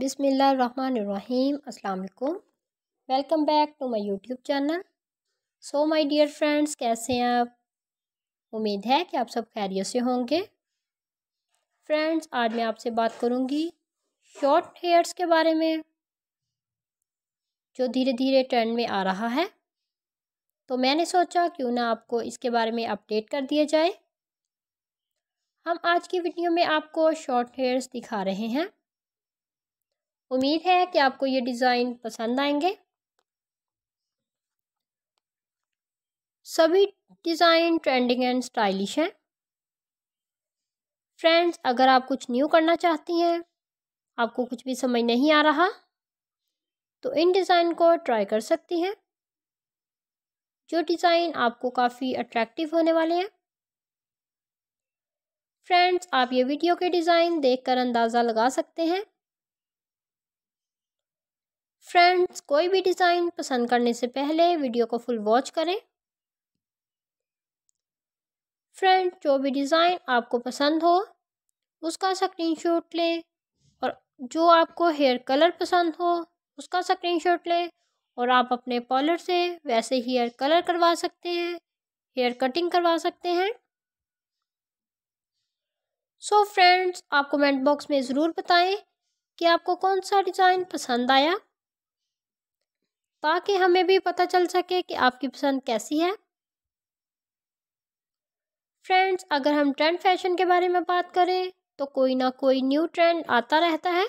बिसमीम् अल्लाम welcome back to my YouTube channel so my dear friends कैसे हैं आप उम्मीद है कि आप सब खैरियत से होंगे फ्रेंड्स आज मैं आपसे बात करूंगी शॉर्ट हेयर्स के बारे में जो धीरे धीरे ट्रेंड में आ रहा है तो मैंने सोचा क्यों ना आपको इसके बारे में अपडेट कर दिया जाए हम आज की वीडियो में आपको शॉर्ट हेयर्स दिखा रहे हैं उम्मीद है कि आपको ये डिज़ाइन पसंद आएंगे सभी डिज़ाइन ट्रेंडिंग एंड स्टाइलिश हैं फ्रेंड्स अगर आप कुछ न्यू करना चाहती हैं आपको कुछ भी समझ नहीं आ रहा तो इन डिज़ाइन को ट्राई कर सकती हैं जो डिज़ाइन आपको काफ़ी अट्रैक्टिव होने वाले हैं फ्रेंड्स आप ये वीडियो के डिज़ाइन देखकर अंदाज़ा लगा सकते हैं फ्रेंड्स कोई भी डिज़ाइन पसंद करने से पहले वीडियो को फुल वॉच करें फ्रेंड जो भी डिज़ाइन आपको पसंद हो उसका स्क्रीनशॉट लें और जो आपको हेयर कलर पसंद हो उसका स्क्रीनशॉट लें और आप अपने पॉलर से वैसे ही हेयर कलर करवा सकते हैं हेयर कटिंग करवा सकते हैं सो so फ्रेंड्स आप कमेंट बॉक्स में ज़रूर बताएं कि आपको कौन सा डिज़ाइन पसंद आया ताकि हमें भी पता चल सके कि आपकी पसंद कैसी है फ्रेंड्स अगर हम ट्रेंड फैशन के बारे में बात करें तो कोई ना कोई न्यू ट्रेंड आता रहता है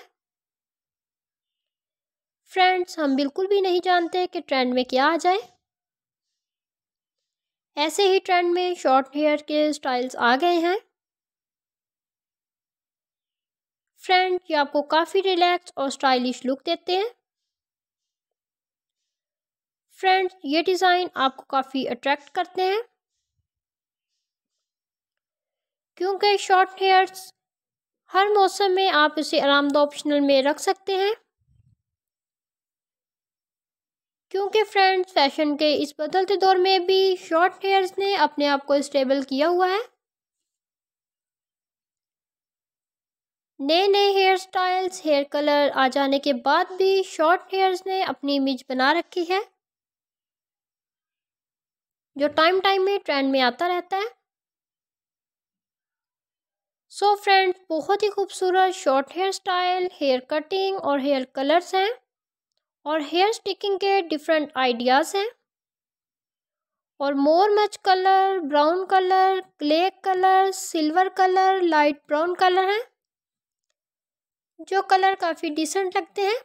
फ्रेंड्स हम बिल्कुल भी नहीं जानते कि ट्रेंड में क्या आ जाए ऐसे ही ट्रेंड में शॉर्ट हेयर के स्टाइल्स आ गए हैं फ्रेंड ये आपको काफ़ी रिलैक्स और स्टाइलिश लुक देते हैं फ्रेंड्स ये डिज़ाइन आपको काफ़ी अट्रैक्ट करते हैं क्योंकि शॉर्ट हेयर्स हर मौसम में आप इसे आरामद ऑप्शनल में रख सकते हैं क्योंकि फ्रेंड्स फैशन के इस बदलते दौर में भी शॉर्ट हेयर्स ने अपने आप को स्टेबल किया हुआ है नए नए हेयर स्टाइल्स हेयर कलर आ जाने के बाद भी शॉर्ट हेयर्स ने अपनी इमेज बना रखी है जो टाइम टाइम में ट्रेंड में आता रहता है सो so फ्रेंड बहुत ही खूबसूरत short hair style hair cutting और हेयर कलर्स हैं और हेयर स्टिकिंग के डिफरेंट आइडियाज़ हैं और more much colour brown colour clay colour silver colour light brown colour हैं जो कलर काफ़ी डिसेंट लगते हैं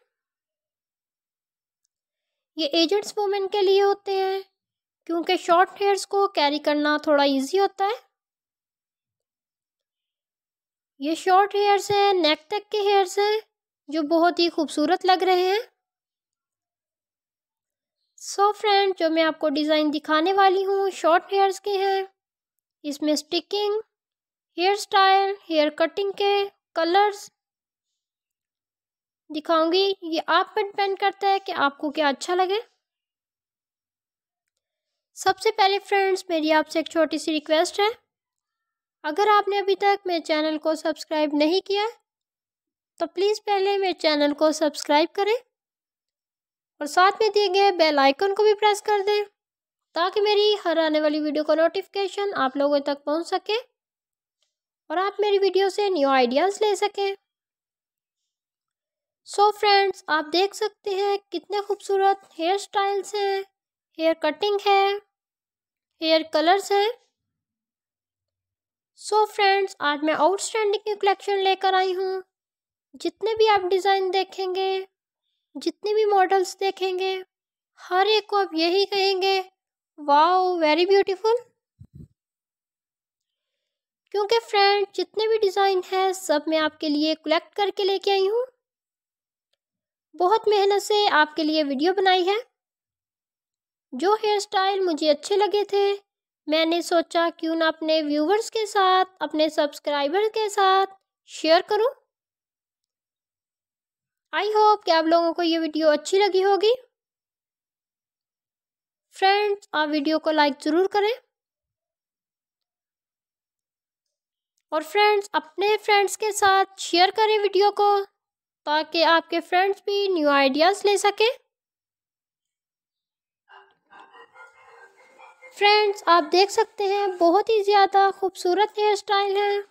ये एजेंट्स वोमेन के लिए होते हैं क्योंकि शॉर्ट हेयर्स को कैरी करना थोड़ा इजी होता है ये शॉर्ट हेयर्स हैं नेक तक के हेयर्स हैं जो बहुत ही खूबसूरत लग रहे हैं सो so फ्रेंड जो मैं आपको डिज़ाइन दिखाने वाली हूँ शॉर्ट हेयर्स के हैं इसमें sticking hair style hair cutting के कलर्स दिखाऊंगी ये आप पर डिपेंड करता है कि आपको क्या अच्छा लगे सबसे पहले फ्रेंड्स मेरी आपसे एक छोटी सी रिक्वेस्ट है अगर आपने अभी तक मेरे चैनल को सब्सक्राइब नहीं किया तो प्लीज़ पहले मेरे चैनल को सब्सक्राइब करें और साथ में दिए गए बेल आइकन को भी प्रेस कर दें ताकि मेरी हर आने वाली वीडियो का नोटिफिकेशन आप लोगों तक पहुंच सके और आप मेरी वीडियो से न्यू आइडियाज़ ले सकें सो so फ्रेंड्स आप देख सकते हैं कितने खूबसूरत हेयर स्टाइल्स हैं हेयर कटिंग है हेयर कलर्स है सो so फ्रेंड्स आज मैं आउटस्टैंडिंग की कलेक्शन लेकर आई हूँ जितने भी आप डिज़ाइन देखेंगे जितने भी मॉडल्स देखेंगे हर एक को आप यही कहेंगे वाओ वेरी ब्यूटीफुल क्योंकि फ्रेंड जितने भी डिज़ाइन हैं सब मैं आपके लिए कलेक्ट करके लेके आई हूँ बहुत मेहनत से आपके लिए वीडियो बनाई है जो हेयर स्टाइल मुझे अच्छे लगे थे मैंने सोचा क्यों ना अपने व्यूवर्स के साथ अपने सब्सक्राइबर के साथ शेयर करूं। आई होप कि आप लोगों को ये वीडियो अच्छी लगी होगी फ्रेंड्स आप वीडियो को लाइक ज़रूर करें और फ्रेंड्स अपने फ्रेंड्स के साथ शेयर करें वीडियो को ताकि आपके फ्रेंड्स भी न्यू आइडियाज़ ले सकें फ्रेंड्स आप देख सकते हैं बहुत ही ज़्यादा खूबसूरत हेयर स्टाइल है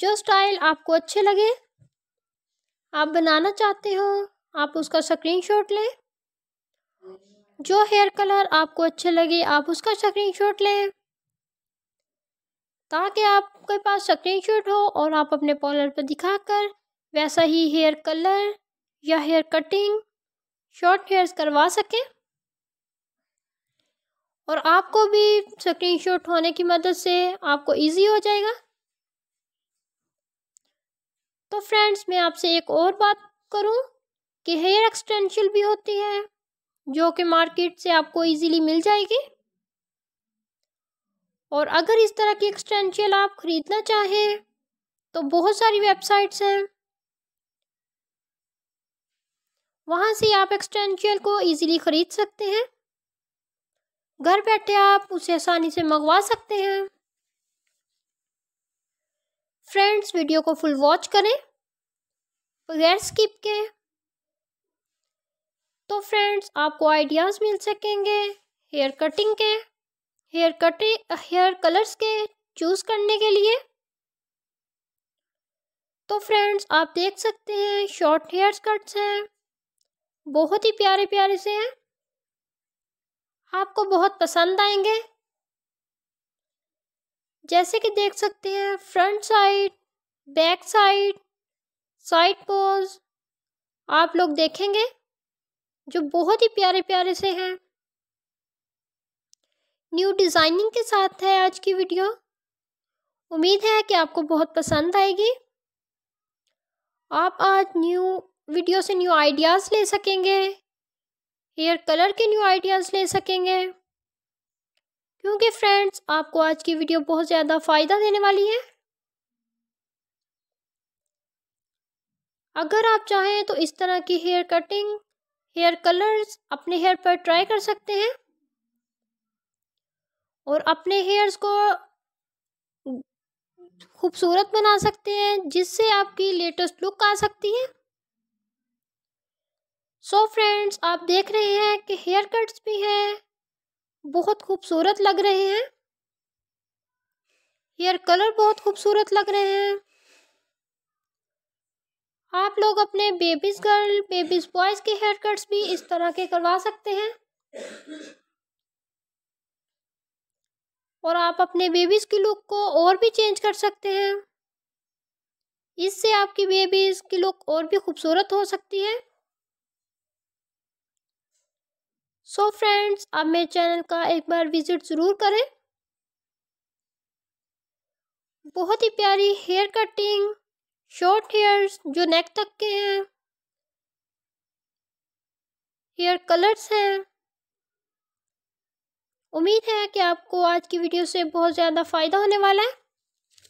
जो स्टाइल आपको अच्छे लगे आप बनाना चाहते हो आप उसका स्क्रीनशॉट लें जो हेयर कलर आपको अच्छे लगे आप उसका स्क्रीनशॉट लें ताकि आपके पास स्क्रीनशॉट हो और आप अपने पॉलर पर दिखाकर वैसा ही हेयर कलर या हेयर कटिंग शॉर्ट हेयर्स करवा सकें और आपको भी स्क्रीनशॉट होने की मदद से आपको इजी हो जाएगा तो फ्रेंड्स मैं आपसे एक और बात करूं कि हेयर एक्सटेंशन भी होती है जो कि मार्केट से आपको इजीली मिल जाएगी और अगर इस तरह की एक्सटेंशियल आप ख़रीदना चाहें तो बहुत सारी वेबसाइट्स हैं वहाँ से आप एक्सटेंशियल को इजीली ख़रीद सकते हैं घर बैठे आप उसे आसानी से मंगवा सकते हैं फ्रेंड्स वीडियो को फुल वॉच करें बगैर स्किप के तो फ्रेंड्स आपको आइडियाज़ मिल सकेंगे हेयर कटिंग के हेयर कटिंग हेयर कलर्स के चूज़ करने के लिए तो फ्रेंड्स आप देख सकते हैं शॉर्ट हेयर कट्स हैं बहुत ही प्यारे प्यारे से हैं आपको बहुत पसंद आएंगे जैसे कि देख सकते हैं front side back side side pose आप लोग देखेंगे जो बहुत ही प्यारे प्यारे से हैं न्यू डिज़ाइनिंग के साथ है आज की वीडियो उम्मीद है कि आपको बहुत पसंद आएगी आप आज न्यू वीडियो से न्यू आइडियाज़ ले सकेंगे हेयर कलर के न्यू आइडियाज़ ले सकेंगे क्योंकि फ्रेंड्स आपको आज की वीडियो बहुत ज़्यादा फ़ायदा देने वाली है अगर आप चाहें तो इस तरह की हेयर कटिंग हेयर कलर्स अपने हेयर पर ट्राई कर सकते हैं और अपने हेयर्स को खूबसूरत बना सकते हैं जिससे आपकी लेटेस्ट लुक आ सकती है सो so फ्रेंड्स आप देख रहे हैं कि हेयर कट्स भी हैं बहुत खूबसूरत लग रहे हैं हेयर कलर बहुत खूबसूरत लग रहे हैं आप लोग अपने बेबीज़ गर्ल बेबीज़ बॉयज़ के हेयर कट्स भी इस तरह के करवा सकते हैं और आप अपने बेबीज़ की लुक को और भी चेंज कर सकते हैं इससे आपकी बेबीज़ की लुक और भी खूबसूरत हो सकती है सो so फ्रेंड्स आप मेरे चैनल का एक बार विज़िट ज़रूर करें बहुत ही प्यारी हेयर कटिंग शॉर्ट हेयर्स जो नेक तक के हैं हेयर कलर्स हैं उम्मीद है कि आपको आज की वीडियो से बहुत ज़्यादा फ़ायदा होने वाला है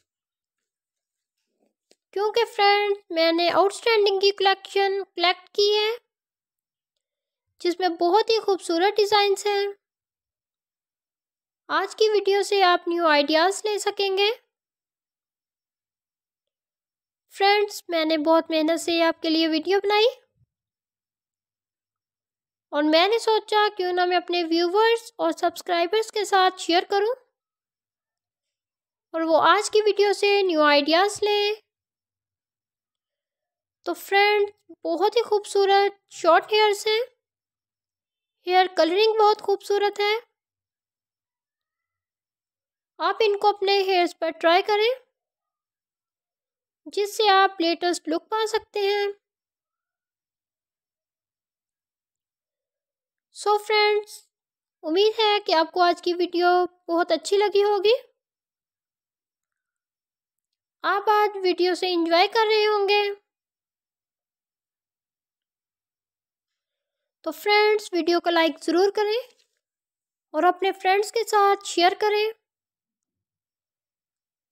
क्योंकि फ्रेंड्स मैंने आउटस्टैंडिंग की कलेक्शन कलेक्ट की है जिसमें बहुत ही खूबसूरत डिज़ाइंस हैं आज की वीडियो से आप न्यू आइडियाज़ ले सकेंगे फ्रेंड्स मैंने बहुत मेहनत से आपके लिए वीडियो बनाई और मैंने सोचा क्यों ना मैं अपने व्यूवर्स और सब्सक्राइबर्स के साथ शेयर करूं और वो आज की वीडियो से न्यू आइडियाज़ लें तो फ्रेंड बहुत ही खूबसूरत शॉर्ट हेयर्स हैं हेयर कलरिंग बहुत खूबसूरत है आप इनको अपने हेयर्स पर ट्राई करें जिससे आप लेटेस्ट लुक पा सकते हैं सो so फ्रेंड्स उम्मीद है कि आपको आज की वीडियो बहुत अच्छी लगी होगी आप आज वीडियो से एंजॉय कर रहे होंगे तो फ्रेंड्स वीडियो को लाइक ज़रूर करें और अपने फ्रेंड्स के साथ शेयर करें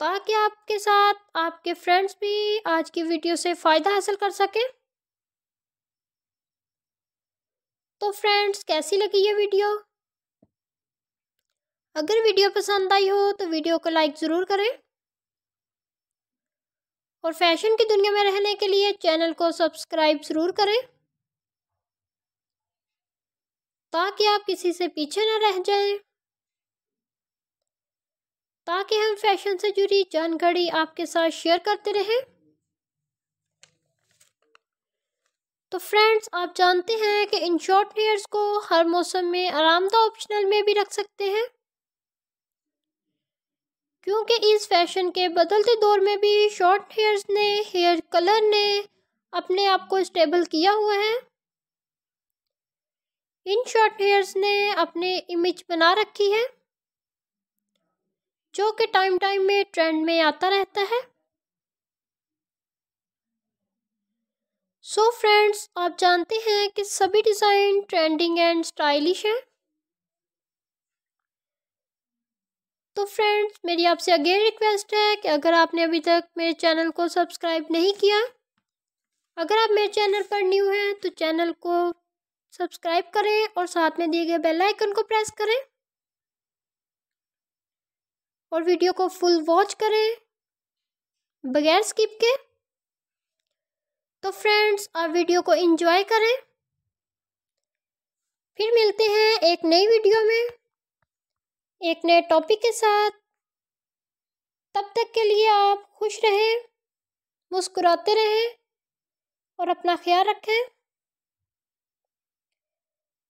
ताकि आपके साथ आपके फ्रेंड्स भी आज की वीडियो से फ़ायदा हासिल कर सकें तो फ्रेंड्स कैसी लगी ये वीडियो अगर वीडियो पसंद आई हो तो वीडियो को लाइक ज़रूर करें और फैशन की दुनिया में रहने के लिए चैनल को सब्सक्राइब ज़रूर करें ताकि आप किसी से पीछे ना रह जाएं ताकि हम फैशन से जुड़ी जानकारी आपके साथ शेयर करते रहें तो फ्रेंड्स आप जानते हैं कि इन शॉर्ट हेयर्स को हर मौसम में आरामदा ऑप्शनल में भी रख सकते हैं क्योंकि इस फैशन के बदलते दौर में भी शॉर्ट हेयर्स ने हेयर कलर ने अपने आप को स्टेबल किया हुआ है इन शॉर्ट हेयर्स ने अपने इमेज बना रखी है जो कि टाइम टाइम में ट्रेंड में आता रहता है सो so फ्रेंड्स आप जानते हैं कि सभी डिज़ाइन ट्रेंडिंग एंड स्टाइलिश हैं तो फ्रेंड्स मेरी आपसे अगेन रिक्वेस्ट है कि अगर आपने अभी तक मेरे चैनल को सब्सक्राइब नहीं किया अगर आप मेरे चैनल पर न्यू हैं तो चैनल को सब्सक्राइब करें और साथ में दिए गए बेल आइकन को प्रेस करें और वीडियो को फुल वॉच करें बगैर स्किप के तो फ्रेंड्स आप वीडियो को एंजॉय करें फिर मिलते हैं एक नई वीडियो में एक नए टॉपिक के साथ तब तक के लिए आप खुश रहें मुस्कुराते रहें और अपना ख्याल रखें